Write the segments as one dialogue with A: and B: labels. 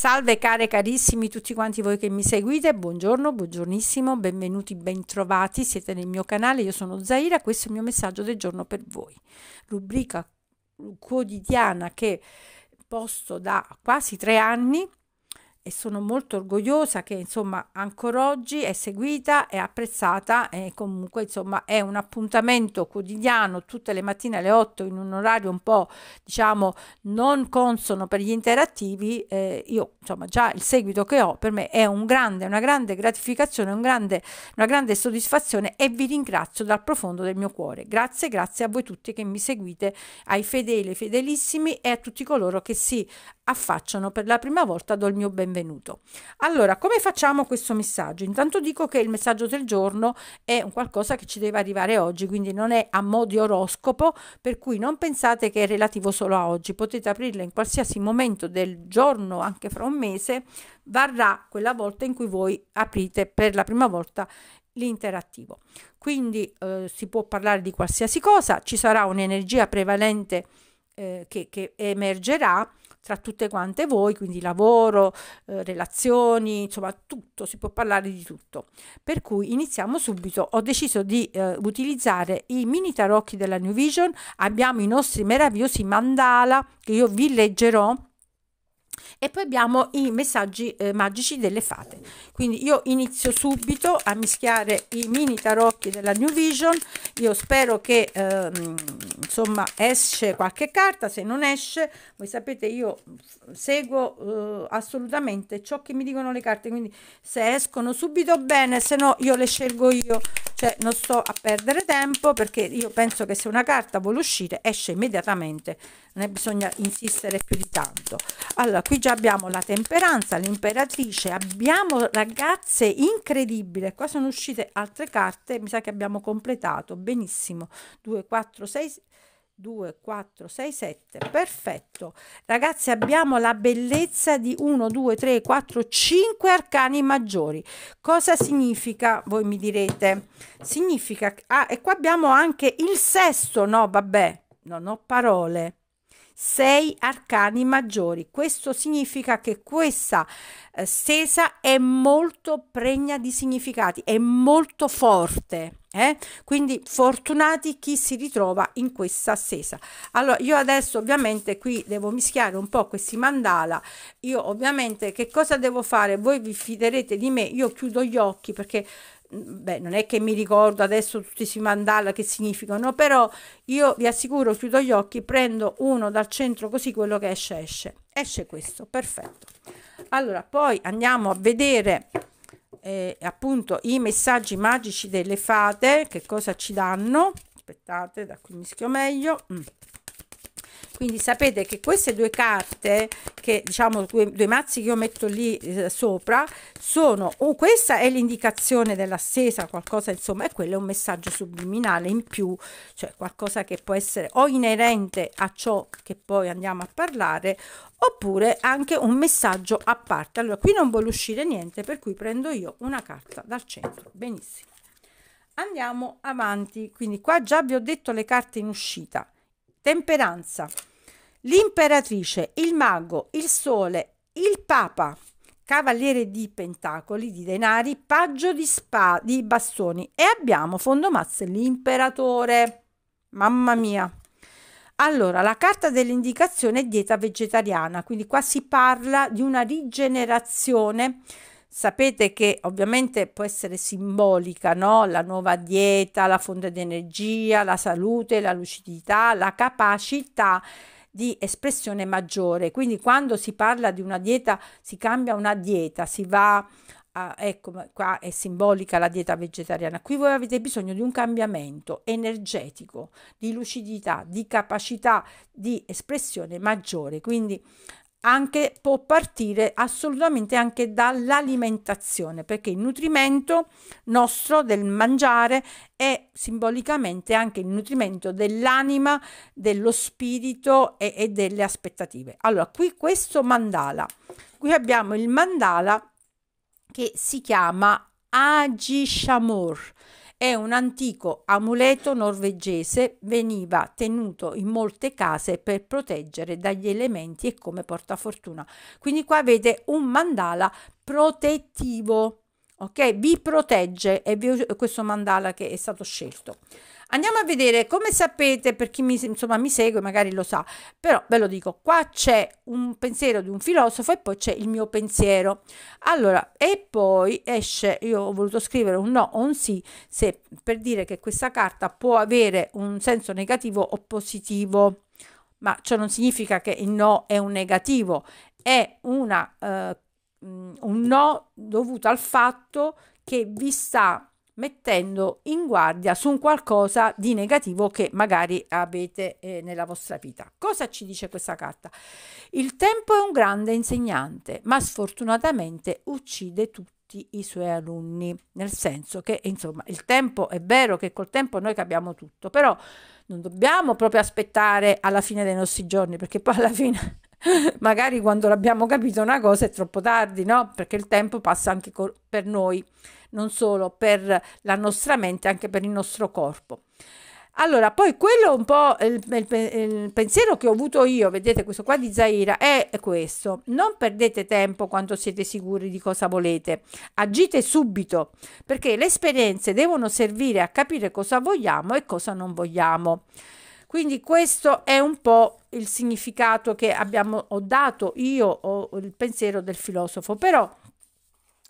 A: Salve care carissimi tutti quanti voi che mi seguite, buongiorno, buongiornissimo, benvenuti, bentrovati, siete nel mio canale, io sono Zaira, questo è il mio messaggio del giorno per voi. Rubrica quotidiana che posto da quasi tre anni e sono molto orgogliosa che insomma ancora oggi è seguita e apprezzata e comunque insomma è un appuntamento quotidiano tutte le mattine alle 8 in un orario un po' diciamo non consono per gli interattivi eh, io insomma già il seguito che ho per me è un grande una grande gratificazione un grande, una grande soddisfazione e vi ringrazio dal profondo del mio cuore grazie grazie a voi tutti che mi seguite ai fedeli fedelissimi e a tutti coloro che si affacciano per la prima volta do il mio benvenuto benvenuto. Allora, come facciamo questo messaggio? Intanto dico che il messaggio del giorno è un qualcosa che ci deve arrivare oggi, quindi non è a mo' di oroscopo, per cui non pensate che è relativo solo a oggi, potete aprirla in qualsiasi momento del giorno, anche fra un mese, varrà quella volta in cui voi aprite per la prima volta l'interattivo. Quindi eh, si può parlare di qualsiasi cosa, ci sarà un'energia prevalente eh, che, che emergerà tra tutte quante voi, quindi lavoro, eh, relazioni, insomma tutto, si può parlare di tutto. Per cui iniziamo subito, ho deciso di eh, utilizzare i mini tarocchi della New Vision, abbiamo i nostri meravigliosi mandala che io vi leggerò e poi abbiamo i messaggi eh, magici delle fate. Quindi io inizio subito a mischiare i mini tarocchi della New Vision, io spero che ehm, insomma esce qualche carta, se non esce, voi sapete io seguo eh, assolutamente ciò che mi dicono le carte, quindi se escono subito bene, se no io le scelgo io cioè non sto a perdere tempo perché io penso che se una carta vuole uscire esce immediatamente non è bisogna insistere più di tanto allora qui già abbiamo la temperanza l'imperatrice abbiamo ragazze incredibile qua sono uscite altre carte mi sa che abbiamo completato benissimo 2 4 6 2, 4, 6, 7. Perfetto. Ragazzi, abbiamo la bellezza di 1, 2, 3, 4, 5 arcani maggiori. Cosa significa? Voi mi direte. Significa... Ah, e qua abbiamo anche il sesto. No, vabbè, non ho parole sei arcani maggiori. Questo significa che questa eh, stesa è molto pregna di significati, è molto forte. Eh? Quindi fortunati chi si ritrova in questa stesa. Allora, io adesso ovviamente qui devo mischiare un po' questi mandala. Io ovviamente che cosa devo fare? Voi vi fiderete di me? Io chiudo gli occhi perché beh, non è che mi ricordo adesso tutti questi mandala che significano, però io vi assicuro, chiudo gli occhi, prendo uno dal centro così quello che esce esce. Esce questo, perfetto. Allora, poi andiamo a vedere eh, appunto i messaggi magici delle fate, che cosa ci danno. Aspettate, da qui mischio meglio. Mm quindi sapete che queste due carte che diciamo due, due mazzi che io metto lì eh, sopra sono oh, questa è l'indicazione dell'assesa qualcosa insomma e quello è un messaggio subliminale in più cioè qualcosa che può essere o inerente a ciò che poi andiamo a parlare oppure anche un messaggio a parte allora qui non voglio uscire niente per cui prendo io una carta dal centro benissimo andiamo avanti quindi qua già vi ho detto le carte in uscita temperanza l'imperatrice, il mago, il sole, il papa, cavaliere di pentacoli, di denari, paggio di, spa, di bastoni e abbiamo fondomazze l'imperatore. Mamma mia! Allora, la carta dell'indicazione è dieta vegetariana, quindi qua si parla di una rigenerazione. Sapete che ovviamente può essere simbolica, no? La nuova dieta, la fonte di energia, la salute, la lucidità, la capacità di espressione maggiore. Quindi quando si parla di una dieta, si cambia una dieta, si va a, ecco qua è simbolica la dieta vegetariana, qui voi avete bisogno di un cambiamento energetico, di lucidità, di capacità di espressione maggiore, quindi anche può partire assolutamente anche dall'alimentazione perché il nutrimento nostro del mangiare è simbolicamente anche il nutrimento dell'anima dello spirito e, e delle aspettative allora qui questo mandala qui abbiamo il mandala che si chiama Agishamur è un antico amuleto norvegese, veniva tenuto in molte case per proteggere dagli elementi e come portafortuna. Quindi qua avete un mandala protettivo, ok? Vi protegge, è questo mandala che è stato scelto. Andiamo a vedere, come sapete, per chi mi, insomma, mi segue magari lo sa, però ve lo dico, qua c'è un pensiero di un filosofo e poi c'è il mio pensiero. Allora, e poi esce, io ho voluto scrivere un no o un sì, se, per dire che questa carta può avere un senso negativo o positivo. Ma ciò non significa che il no è un negativo, è una, eh, un no dovuto al fatto che vi sta mettendo in guardia su un qualcosa di negativo che magari avete eh, nella vostra vita. Cosa ci dice questa carta? Il tempo è un grande insegnante, ma sfortunatamente uccide tutti i suoi alunni, nel senso che insomma il tempo è vero che col tempo noi capiamo tutto, però non dobbiamo proprio aspettare alla fine dei nostri giorni, perché poi alla fine magari quando l'abbiamo capito una cosa è troppo tardi, no? Perché il tempo passa anche per noi non solo per la nostra mente, anche per il nostro corpo. Allora, poi quello un po' il, il, il, pensiero che ho avuto io, vedete questo qua di Zaira, è questo. Non perdete tempo quando siete sicuri di cosa volete. Agite subito, perché le esperienze devono servire a capire cosa vogliamo e cosa non vogliamo. Quindi questo è un po' il significato che abbiamo, ho dato io o il pensiero del filosofo, però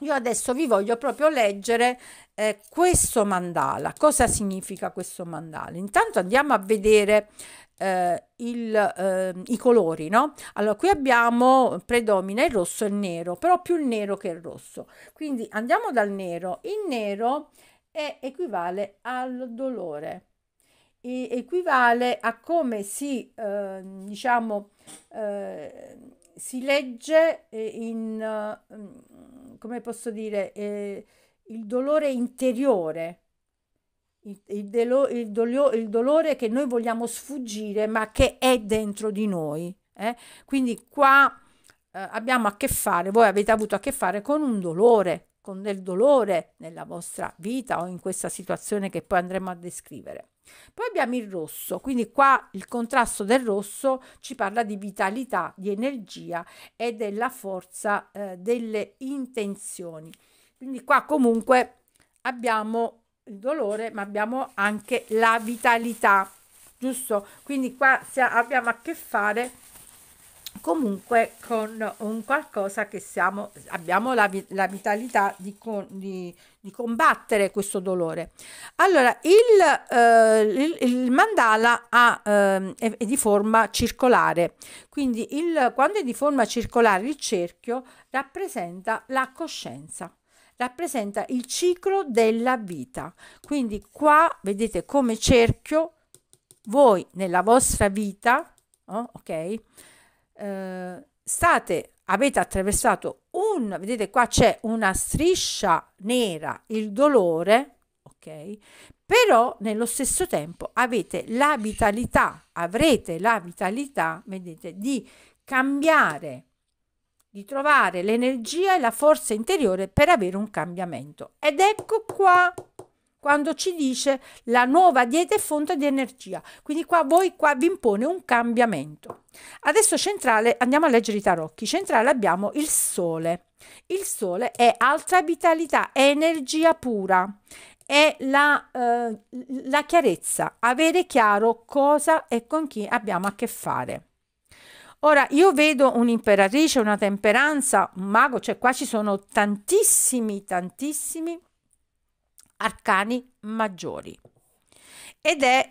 A: io adesso vi voglio proprio leggere eh, questo mandala. Cosa significa questo mandala? Intanto andiamo a vedere eh, il, eh, i colori, no? Allora, qui abbiamo predomina il rosso e il nero, però più il nero che il rosso. Quindi andiamo dal nero. Il nero è, equivale al dolore, e, equivale a come si, ehm, diciamo, eh, si legge eh, in, mm, come posso dire, eh, il dolore interiore, il, il, dolo, il, dolore che noi vogliamo sfuggire ma che è dentro di noi. Eh? Quindi qua eh, abbiamo a che fare, voi avete avuto a che fare con un dolore, con del dolore nella vostra vita o in questa situazione che poi andremo a descrivere. Poi abbiamo il rosso, quindi qua il contrasto del rosso ci parla di vitalità, di energia e della forza eh, delle intenzioni. Quindi qua comunque abbiamo il dolore, ma abbiamo anche la vitalità, giusto? Quindi qua abbiamo a che fare con comunque con un qualcosa che siamo, abbiamo la, la vitalità di, con, di, di, combattere questo dolore. Allora, il, eh, il, il mandala ha, eh, è, di forma circolare, quindi il, quando è di forma circolare il cerchio rappresenta la coscienza rappresenta il ciclo della vita quindi qua vedete come cerchio voi nella vostra vita oh, ok eh, state, avete attraversato un, vedete qua c'è una striscia nera, il dolore, ok? Però nello stesso tempo avete la vitalità, avrete la vitalità, vedete, di cambiare, di trovare l'energia e la forza interiore per avere un cambiamento. Ed ecco qua quando ci dice la nuova dieta è fonte di energia. Quindi qua voi qua vi impone un cambiamento. Adesso centrale, andiamo a leggere i tarocchi. Centrale abbiamo il sole. Il sole è altra vitalità, è energia pura, è la, eh, la chiarezza, avere chiaro cosa e con chi abbiamo a che fare. Ora io vedo un'imperatrice, una temperanza, un mago, cioè qua ci sono tantissimi, tantissimi arcani maggiori ed è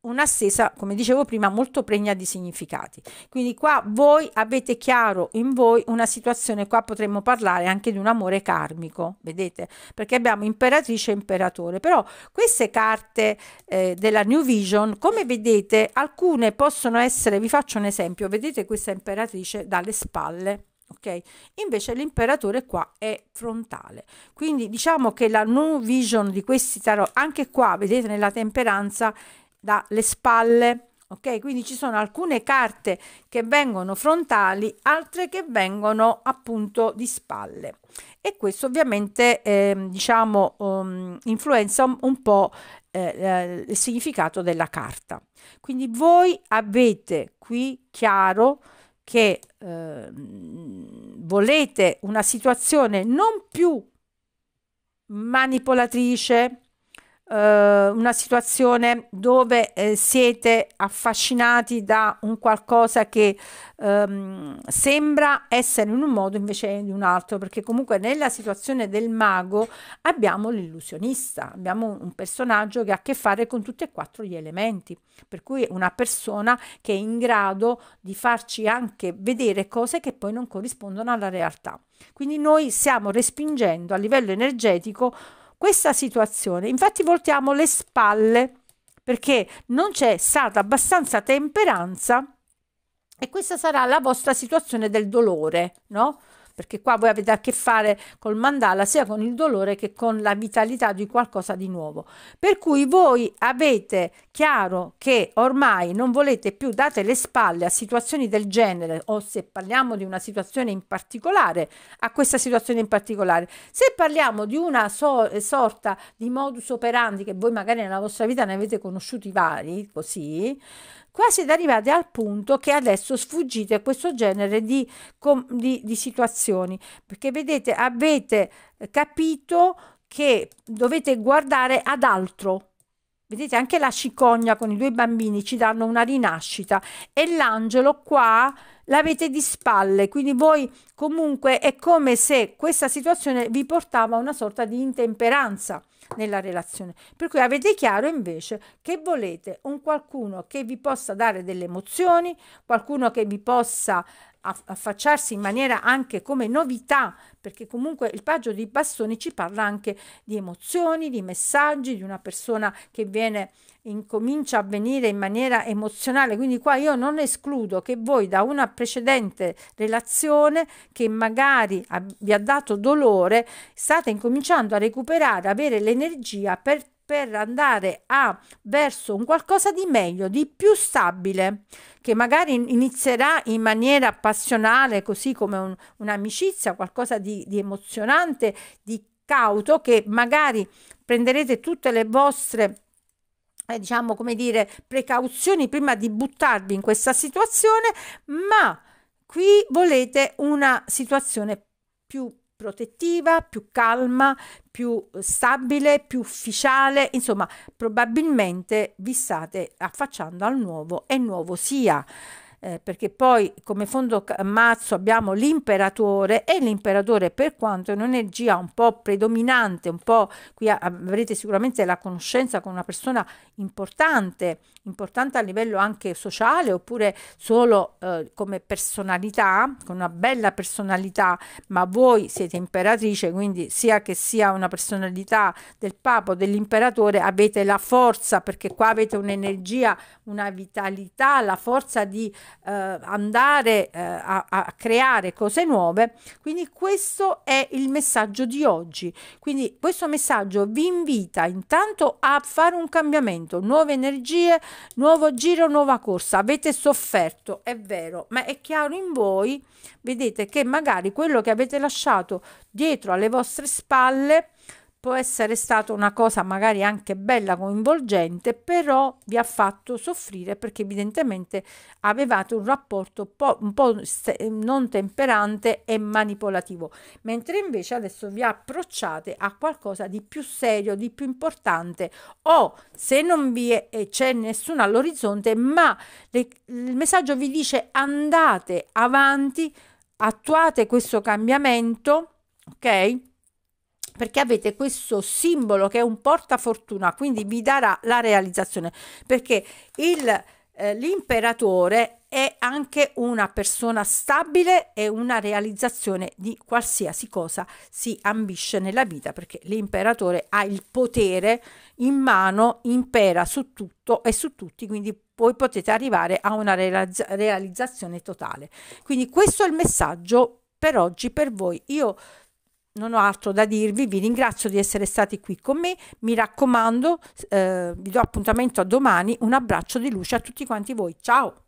A: un'assesa, come dicevo prima, molto pregna di significati. Quindi qua voi avete chiaro in voi una situazione, qua potremmo parlare anche di un amore karmico, vedete? Perché abbiamo imperatrice e imperatore, però queste carte eh, della New Vision, come vedete, alcune possono essere, vi faccio un esempio, vedete questa imperatrice dalle spalle, ok? Invece l'imperatore qua è frontale. Quindi diciamo che la new vision di questi tarot, anche qua vedete nella temperanza, dalle spalle, ok? Quindi ci sono alcune carte che vengono frontali, altre che vengono appunto di spalle. E questo ovviamente, eh, diciamo, um, influenza un, un po' eh, eh, il significato della carta. Quindi voi avete qui chiaro che eh, volete una situazione non più manipolatrice, eh, una situazione dove eh, siete affascinati da un qualcosa che ehm, sembra essere in un modo invece di un altro, perché comunque nella situazione del mago abbiamo l'illusionista, abbiamo un personaggio che ha a che fare con tutti e quattro gli elementi, per cui una persona che è in grado di farci anche vedere cose che poi non corrispondono alla realtà. Quindi noi stiamo respingendo a livello energetico questa situazione. Infatti voltiamo le spalle perché non c'è stata abbastanza temperanza e questa sarà la vostra situazione del dolore, no? perché qua voi avete a che fare col mandala sia con il dolore che con la vitalità di qualcosa di nuovo. Per cui voi avete chiaro che ormai non volete più date le spalle a situazioni del genere o se parliamo di una situazione in particolare, a questa situazione in particolare. Se parliamo di una so sorta di modus operandi che voi magari nella vostra vita ne avete conosciuti vari, così, quasi ad arrivare al punto che adesso sfuggite a questo genere di, di, di situazioni, perché vedete avete eh, capito che dovete guardare ad altro Vedete anche la cicogna con i due bambini ci danno una rinascita e l'angelo qua l'avete di spalle, quindi voi comunque è come se questa situazione vi portava a una sorta di intemperanza nella relazione. Per cui avete chiaro invece che volete un qualcuno che vi possa dare delle emozioni, qualcuno che vi possa affacciarsi in maniera anche come novità, perché comunque il Paggio di Bastoni ci parla anche di emozioni, di messaggi, di una persona che viene incomincia a venire in maniera emozionale, quindi qua io non escludo che voi da una precedente relazione che magari vi ha dato dolore, state incominciando a recuperare, avere l'energia per per andare a verso un qualcosa di meglio, di più stabile, che magari inizierà in maniera passionale, così come un, un'amicizia, qualcosa di, di emozionante, di cauto, che magari prenderete tutte le vostre eh, diciamo come dire precauzioni prima di buttarvi in questa situazione ma qui volete una situazione più protettiva, più calma, più eh, stabile, più ufficiale, insomma probabilmente vi state affacciando al nuovo e nuovo sia eh, perché poi come fondo mazzo abbiamo l'imperatore e l'imperatore per quanto è un'energia un po' predominante, un po' qui avrete sicuramente la conoscenza con una persona importante, importante a livello anche sociale oppure solo eh, come personalità, con una bella personalità, ma voi siete imperatrice, quindi sia che sia una personalità del Papa o dell'imperatore avete la forza perché qua avete un'energia, una vitalità, la forza di eh, andare eh, a, a, creare cose nuove. Quindi questo è il messaggio di oggi. Quindi questo messaggio vi invita intanto a fare un cambiamento, nuove energie, nuovo giro, nuova corsa. Avete sofferto, è vero, ma è chiaro in voi, vedete che magari quello che avete lasciato dietro alle vostre spalle può essere stata una cosa magari anche bella, coinvolgente, però vi ha fatto soffrire perché evidentemente avevate un rapporto po un po' non temperante e manipolativo, mentre invece adesso vi approcciate a qualcosa di più serio, di più importante o se non vi è c'è nessuno all'orizzonte, ma le, il messaggio vi dice andate avanti, attuate questo cambiamento, ok? perché avete questo simbolo che è un portafortuna, quindi vi darà la realizzazione, perché il, eh, l'imperatore è anche una persona stabile e una realizzazione di qualsiasi cosa si ambisce nella vita, perché l'imperatore ha il potere in mano, impera su tutto e su tutti, quindi voi potete arrivare a una realizz- realizzazione totale. Quindi questo è il messaggio per oggi per voi. Io non ho altro da dirvi, vi ringrazio di essere stati qui con me, mi raccomando, eh, vi do appuntamento a domani, un abbraccio di luce a tutti quanti voi, ciao!